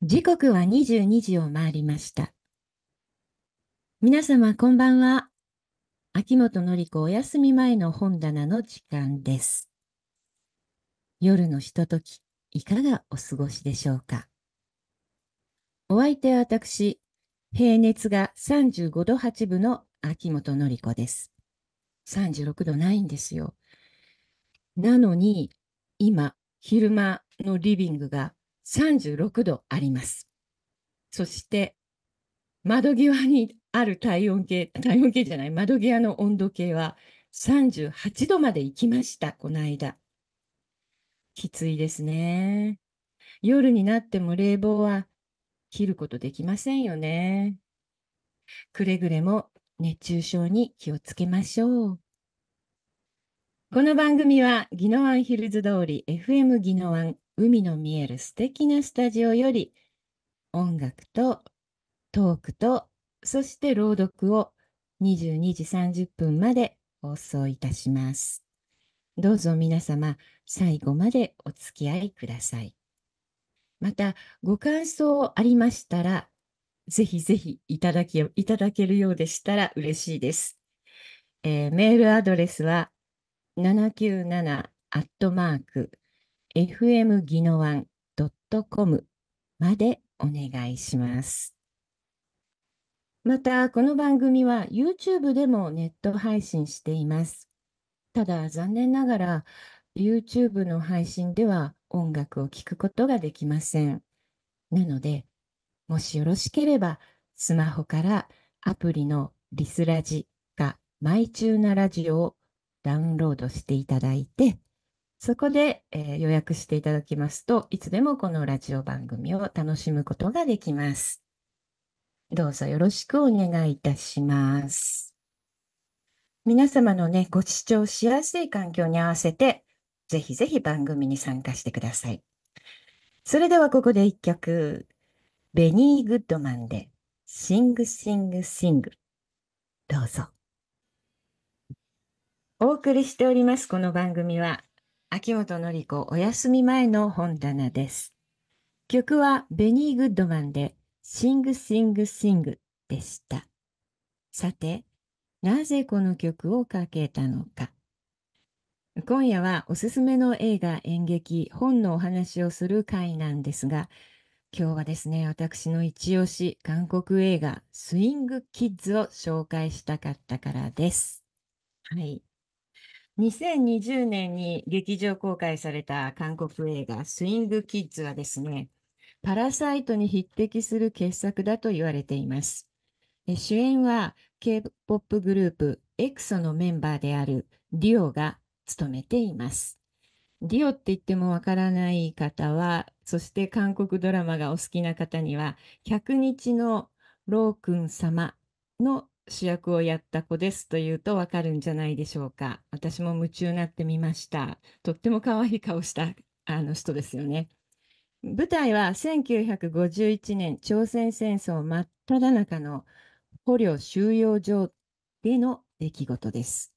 時刻は22時を回りました。皆様こんばんは。秋元の子お休み前の本棚の時間です。夜のひととき、いかがお過ごしでしょうか。お相手は私、平熱が35度8分の秋元の子です。36度ないんですよ。なのに、今、昼間のリビングが36度あります。そして窓際にある体温計、体温計じゃない、窓際の温度計は38度まで行きました、この間。きついですね。夜になっても冷房は切ることできませんよね。くれぐれも熱中症に気をつけましょう。この番組は、宜野湾ヒルズ通り FM 宜野湾海の見える素敵なスタジオより音楽とトークとそして朗読を22時30分まで放送いたします。どうぞ皆様最後までお付き合いください。またご感想ありましたらぜひぜひいただきいただけるようでしたら嬉しいです。えー、メールアドレスは797アットマーク fm ギノワントコムまでお願いします。また、この番組は YouTube でもネット配信しています。ただ、残念ながら YouTube の配信では音楽を聴くことができません。なので、もしよろしければ、スマホからアプリのリスラジかマイチューナラジオをダウンロードしていただいて、そこで、えー、予約していただきますといつでもこのラジオ番組を楽しむことができます。どうぞよろしくお願いいたします。皆様のね、ご視聴しやすい環境に合わせて、ぜひぜひ番組に参加してください。それではここで一曲、ベニー・グッドマンで、シング・シング・シング。どうぞ。お送りしております、この番組は。秋元のり子お休み前の本棚です。曲はベニー・グッドマンで、シング・シング・シングでした。さて、なぜこの曲をかけたのか。今夜はおすすめの映画、演劇、本のお話をする回なんですが、今日はですね、私の一押し、韓国映画、スイング・キッズを紹介したかったからです。はい。2020年に劇場公開された韓国映画スイングキッズはですね、パラサイトに匹敵する傑作だと言われています。主演は K-POP グループエ x o のメンバーであるディオが務めています。ディオって言ってもわからない方は、そして韓国ドラマがお好きな方には、100日のロー君様の主役をやった子ですというとわかるんじゃないでしょうか。私も夢中になってみました。とっても可愛い顔したあの人ですよね。舞台は1951年朝鮮戦争真っ只中の捕虜収容所での出来事です。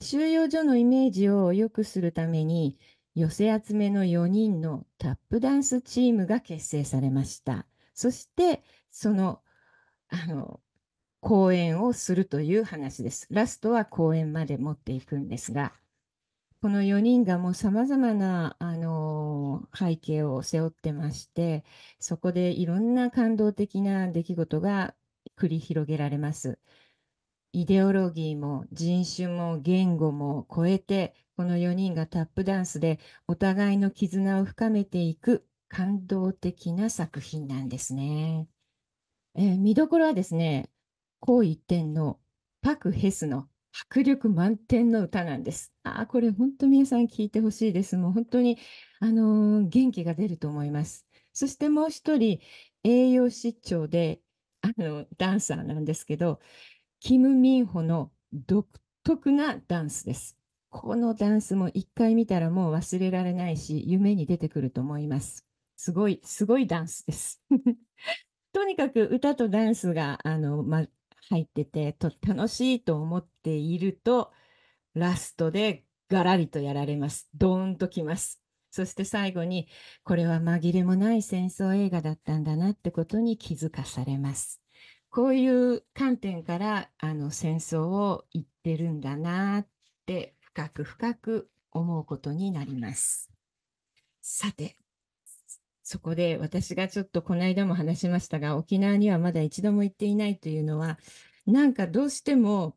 収容所のイメージを良くするために寄せ集めの4人のタップダンスチームが結成されました。そしてそのあの講演をするという話です。ラストは講演まで持っていくんですが、この4人がもうさまざまな、あの背景を背負ってまして、そこでいろんな感動的な出来事が繰り広げられます。イデオロギーも人種も言語も超えて、この4人がタップダンスでお互いの絆を深めていく感動的な作品なんですね。えー、見どころはですね、紅一点のパク・ヘスの迫力満点の歌なんです。ああ、これ本当皆さん聞いてほしいです。もう本当に、あのー、元気が出ると思います。そしてもう一人、栄養失調で、あの、ダンサーなんですけど、キム・ミンホの独特なダンスです。このダンスも一回見たらもう忘れられないし、夢に出てくると思います。すごい、すごいダンスです。とにかく歌とダンスが、あの、ま、入っててと楽しいと思っているとラストでガラリとやられますドーンときますそして最後にこれは紛れもない戦争映画だったんだなってことに気づかされますこういう観点からあの戦争を言ってるんだなって深く深く思うことになりますさてそこで私がちょっとこの間も話しましたが、沖縄にはまだ一度も行っていないというのは、なんかどうしても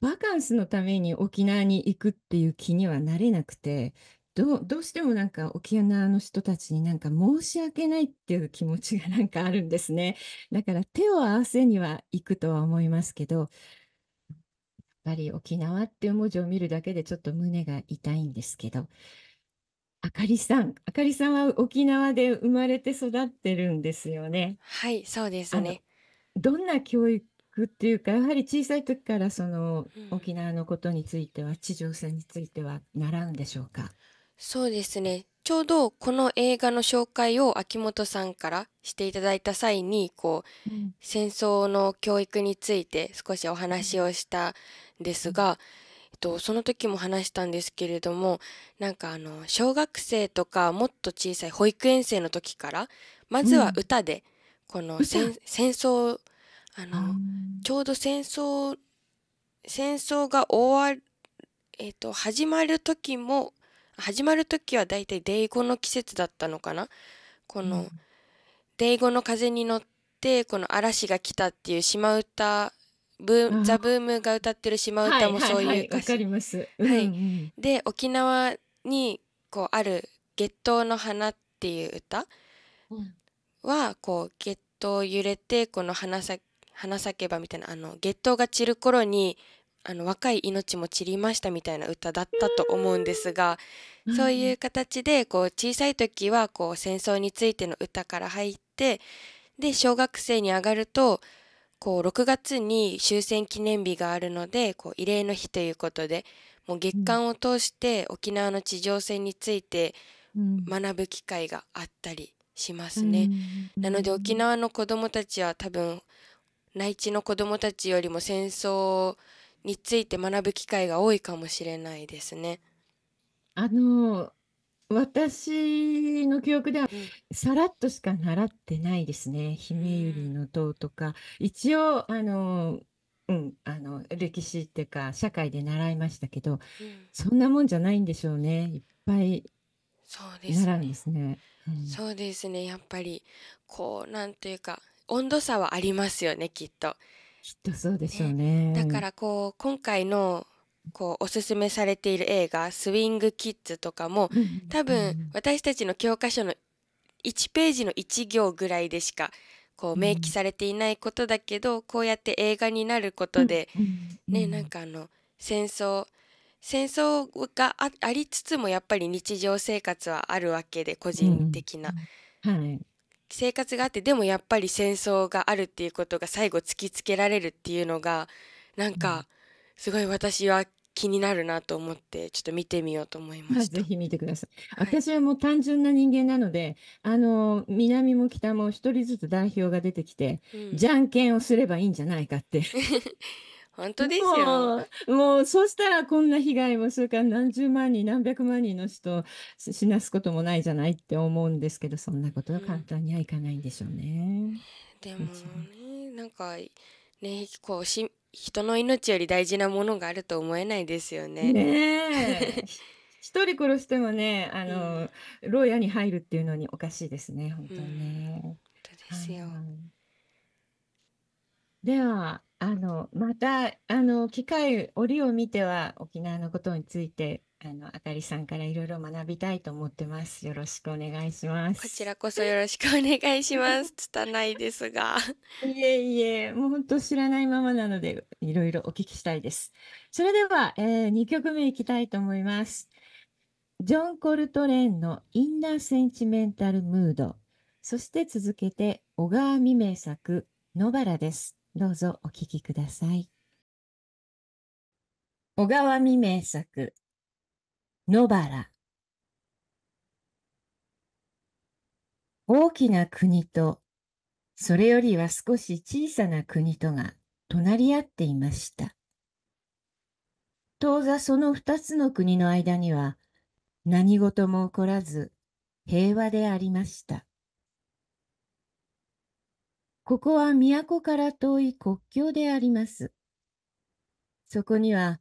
バカンスのために沖縄に行くっていう気にはなれなくて、どうどうしてもなんか沖縄の人たちになんか申し訳ないっていう気持ちがなんかあるんですね。だから手を合わせには行くとは思いますけど、やっぱり沖縄っていう文字を見るだけでちょっと胸が痛いんですけど、あかりさん、あかりさんは沖縄で生まれて育ってるんですよね。はい、そうですね。どんな教育っていうか、やはり小さい時からそのうん。沖縄のことについては、地上戦については習うんでしょうか。そうですね。ちょうどこの映画の紹介を秋元さんからしていただいた際に、こう、うん、戦争の教育について少しお話をしたんでうすん、が、えっと、その時も話したんですけれども、なんかあの、小学生とかもっと小さい保育園生の時から、まずは歌で、この戦争、あの、ちょうど戦争、戦争が終わる、えっと、始まる時も、始まる時はだいたいデイゴの季節だったのかなこの、デイゴの風に乗って、この嵐が来たっていう島唄ブーザ・ブームが歌ってる島唄もそういう歌詞、はいはい、で沖縄にこうある「月頭の花」っていう歌はこう月頭揺れてこの花咲花咲けばみたいなあの月頭が散る頃にあの若い命も散りましたみたいな歌だったと思うんですが、そういう形でこう小さい時はこう戦争についての歌から入ってで小学生に上がるとこう6月に終戦記念日があるのでこう慰霊の日ということでもう月間を通して沖縄の地上戦について学ぶ機会があったりしますね。なので沖縄の子どもたちは多分内地の子どもたちよりも戦争について学ぶ機会が多いかもしれないですね。あの私の記憶ではさらっとしか習ってないですね「姫百合の塔」とか一応あの、うん、あの歴史っていうか社会で習いましたけど、うん、そんなもんじゃないんでしょうねいっぱい習うんですね。そうですね、うやっぱりこうなんていうか温度差はありますよねきっと。きっとそうでしょうね、ね、だからこう今回のこうおすすめされている映画「スウィング・キッズ」とかも多分私たちの教科書の1ページの1行ぐらいでしかこう明記されていないことだけどこうやって映画になることでねなんかあの戦争戦争がありつつもやっぱり日常生活はあるわけで個人的な。生活があってでもやっぱり戦争があるっていうことが最後突きつけられるっていうのがなんか、うんすごい私は気になるなと思ってちょっと見てみようと思いまし ぜひ見てください。はい、私はもう単純な人間なので、あの南も北も一人ずつ代表が出てきて、うん、じゃんけんをすればいいんじゃないかって。本当ですよもうそうしたらこんな被害もそれから何十万人何百万人の人を死なすこともないじゃないって思うんですけどそんなことは簡単にはいかないんでしょうね。うん、でもねなんかねこうし人の命より大事なものがあると思えないですよね。ね 一人殺してもね、あの、うん、牢屋に入るっていうのにおかしいですね、本当にね。うん、本当ですよ。では、あの、また、あの、機会、折を見ては、沖縄のことについて。あのあかりさんからいろいろ学びたいと思ってます。よろしくお願いします。こちらこそよろしくお願いします。拙いですが。いえいえ、もう本当知らないままなので、いろいろお聞きしたいです。それでは、えー、2曲目いきたいと思います。ジョン・コルトレーンのインナー・センチメンタル・ムード。そして続けて、小川未明作、野原です。どうぞお聞きください。小川未明作野原大きな国とそれよりは少し小さな国とが隣り合っていました。当座その二つの国の間には何事も起こらず平和でありました。ここは都から遠い国境であります。そこには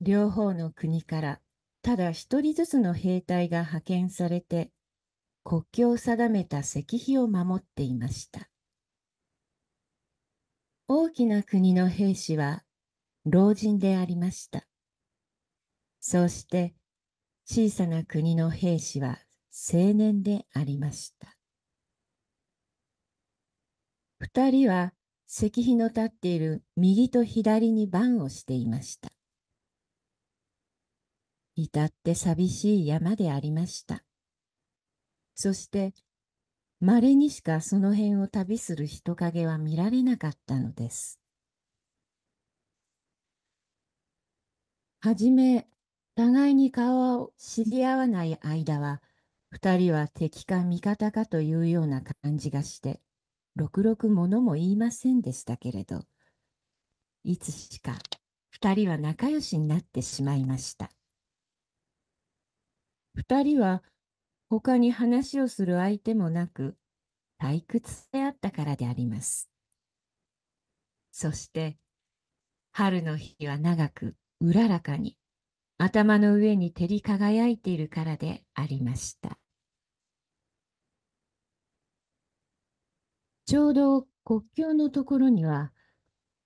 両方の国からただ一人ずつの兵隊が派遣されて、国境を定めた石碑を守っていました。大きな国の兵士は老人でありました。そうして小さな国の兵士は青年でありました。二人は石碑の立っている右と左に番をしていました。至って寂しい山でありました。そして、稀にしかその辺を旅する人影は見られなかったのです。はじめ、互いに顔を知り合わない間は、二人は敵か味方かというような感じがして、ろくろくものも言いませんでしたけれど、いつしか二人は仲良しになってしまいました。二人は他に話をする相手もなく退屈であったからであります。そして春の日は長くうららかに頭の上に照り輝いているからでありました。ちょうど国境のところには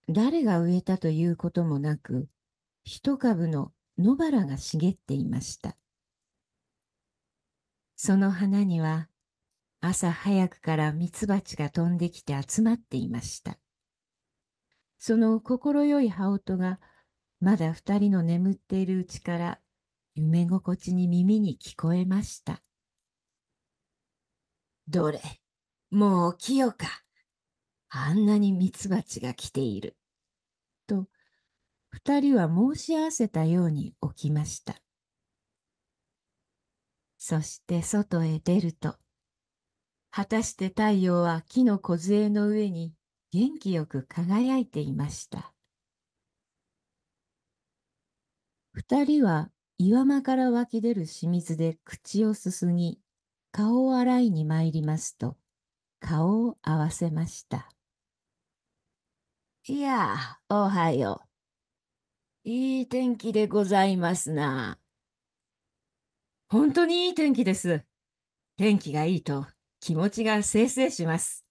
誰が植えたということもなく一株の野原が茂っていました。その花には朝早くからミツバチが飛んできて集まっていました。その快い羽音がまだ二人の眠っているうちから夢心地に耳に聞こえました。どれ、もう起きようか。あんなにミツバチが来ている。と、二人は申し合わせたように起きました。そして外へ出ると、果たして太陽は木の梢の上に元気よく輝いていました。二人は岩間から湧き出る清水で口をすすぎ、顔を洗いに参りますと、顔を合わせました。いや、おはよう。いい天気でございますな。本当にいい天気です。天気がいいと気持ちがせいせいします。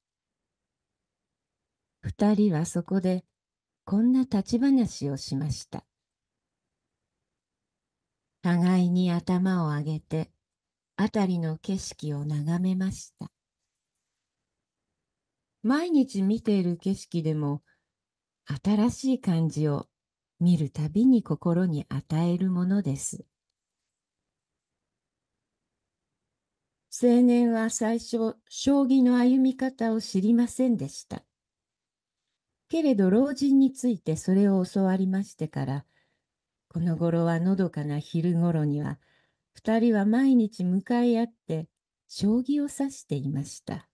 二人はそこでこんな立ち話をしました。互いに頭を上げて、辺りの景色を眺めました。毎日見ている景色でも、新しい感じを見るたびに心に与えるものです。青年は最初、将棋の歩み方を知りませんでした。けれど老人についてそれを教わりましてから、この頃はのどかな昼頃には、二人は毎日向かい合って将棋を指していました。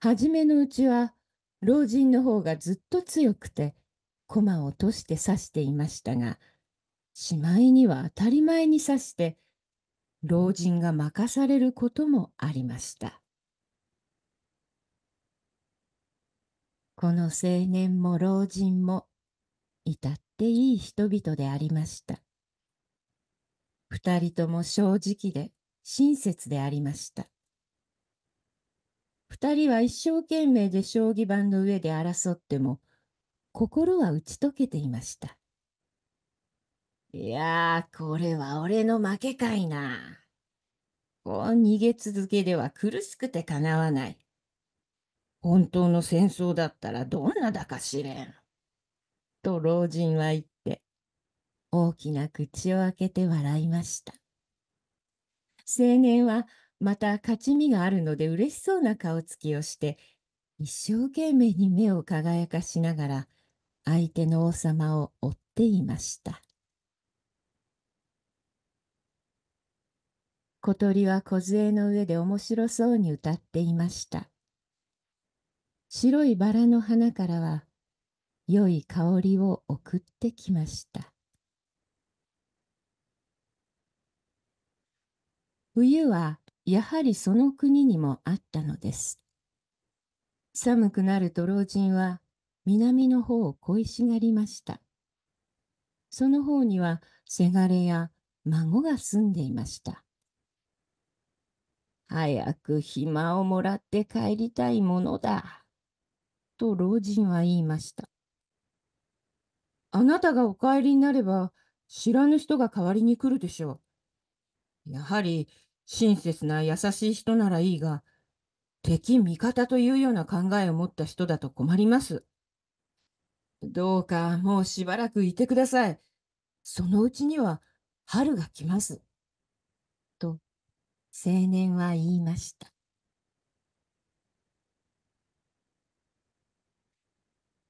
初めのうちは老人の方がずっと強くて駒を落として指していましたがしまいには当たり前に指して老人が任されることもありました。この青年も老人も至っていい人々でありました。二人とも正直で親切でありました。二人は一生懸命で将棋盤の上で争っても心は打ち解けていました。いやあ、これは俺の負けかいな。こう逃げ続けでは苦しくてかなわない。本当の戦争だったらどんなだかしれん。と老人は言って、大きな口を開けて笑いました。青年はまた勝ち身があるので嬉しそうな顔つきをして、一生懸命に目を輝かしながら、相手の王様を追っていました。小鳥は梢の上で面白そうに歌っていました。白いバラの花からは良い香りを送ってきました。冬はやはりその国にもあったのです。寒くなると老人は南の方を恋しがりました。その方にはせがれや孫が住んでいました。早く暇をもらって帰りたいものだ。と老人は言いました。あなたがお帰りになれば知らぬ人が代わりに来るでしょう。やはり親切な優しい人ならいいが、敵味方というような考えを持った人だと困ります。どうかもうしばらくいてください。そのうちには春が来ます。青年は言いました。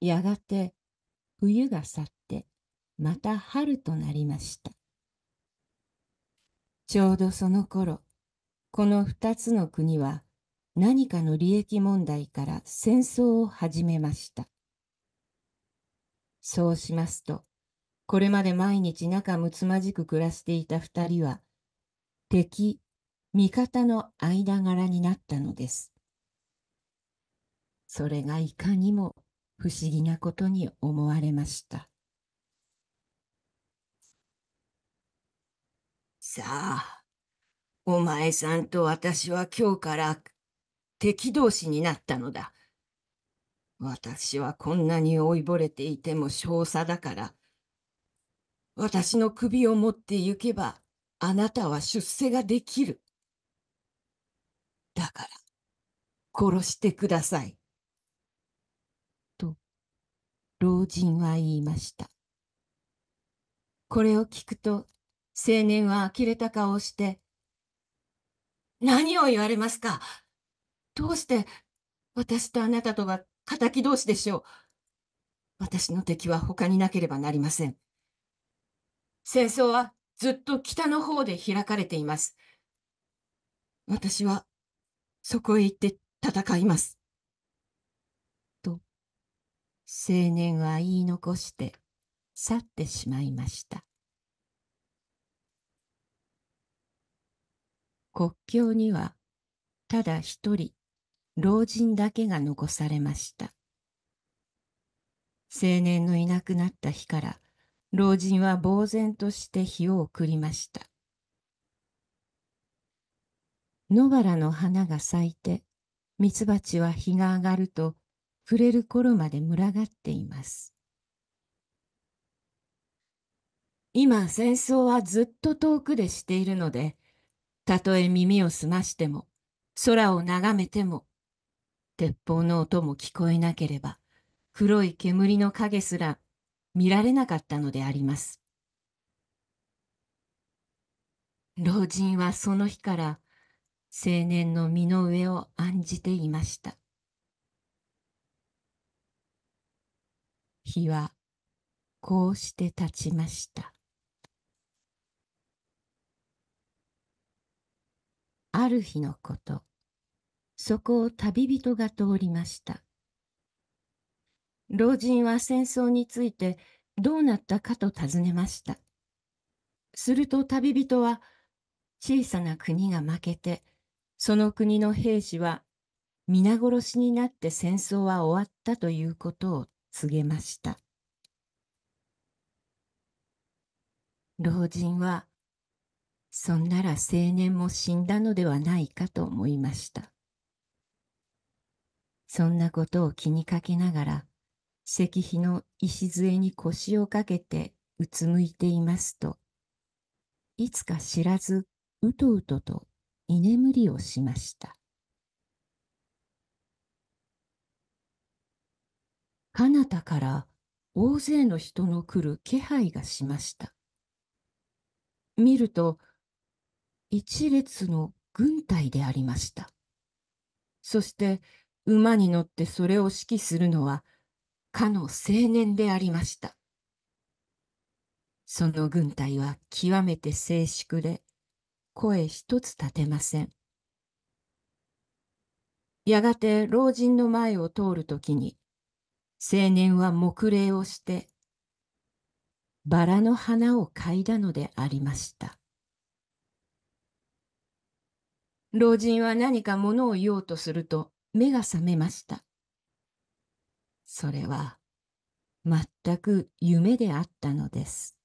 やがて冬が去ってまた春となりました。ちょうどその頃、この二つの国は何かの利益問題から戦争を始めました。そうしますと、これまで毎日仲睦まじく暮らしていた二人は、敵味方の間柄になったのです。それがいかにも不思議なことに思われました。さあ、お前さんと私は今日から敵同士になったのだ。私はこんなに老いぼれていても少佐だから、私の首を持って行けば、あなたは出世ができる。だから、殺してください。と、老人は言いました。これを聞くと、青年は呆れた顔をして、何を言われますかどうして私とあなたとは敵同士でしょう私の敵は他になければなりません。戦争はずっと北の方で開かれています。私はそこへ行って戦います。と、青年は言い残して去ってしまいました。国境にはただ一人老人だけが残されました。青年のいなくなった日から老人は呆然として日を送りました。野原の花が咲いて、ミツバチは日が上がると触れる頃まで群がっています。今戦争はずっと遠くでしているので、たとえ耳を澄ましても、空を眺めても、鉄砲の音も聞こえなければ、黒い煙の影すら見られなかったのであります。老人はその日から青年の身の上を案じていました。日はこうして立ちました。ある日のこと、そこを旅人が通りました。老人は戦争についてどうなったかと尋ねました。すると旅人は、小さな国が負けてその国の兵士は皆殺しになって戦争は終わったということを告げました。老人は、そんなら青年も死んだのではないかと思いました。そんなことを気にかけながら、石碑の礎に腰をかけてうつむいていますと、いつか知らずうとうとと居眠りをしました。彼方から大勢の人の来る気配がしました。見ると、一列の軍隊でありました。そして馬に乗ってそれを指揮するのは、かの青年でありました。その軍隊は極めて静粛で声一つ立てません。やがて老人の前を通るときに、青年は黙礼をして、バラの花を嗅いだのでありました。老人は何か物を言おうとすると目が覚めました。それは全く夢であったのです。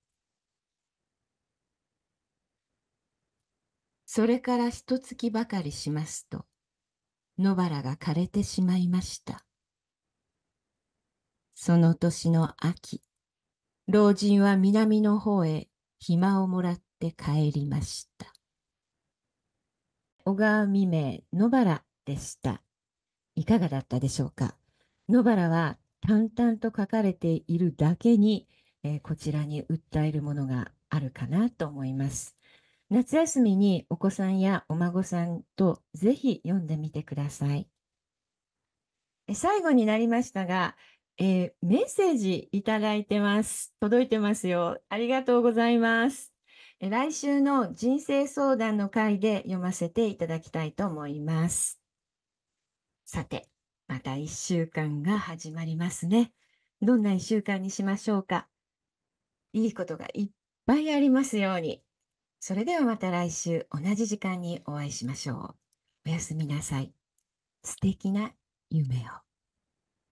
それから一月ばかりしますと、野原が枯れてしまいました。その年の秋、老人は南の方へ暇をもらって帰りました。小川未明、野原でした。いかがだったでしょうか。野原は淡々と書かれているだけに、えー、こちらに訴えるものがあるかなと思います。夏休みにお子さんやお孫さんとぜひ読んでみてください。最後になりましたが、えー、メッセージいただいてます。届いてますよ。ありがとうございます。来週の人生相談の回で読ませていただきたいと思います。さて、また1週間が始まりますね。どんな1週間にしましょうか。いいことがいっぱいありますように。それではまた来週同じ時間にお会いしましょう。おやすみなさい。素敵な夢を。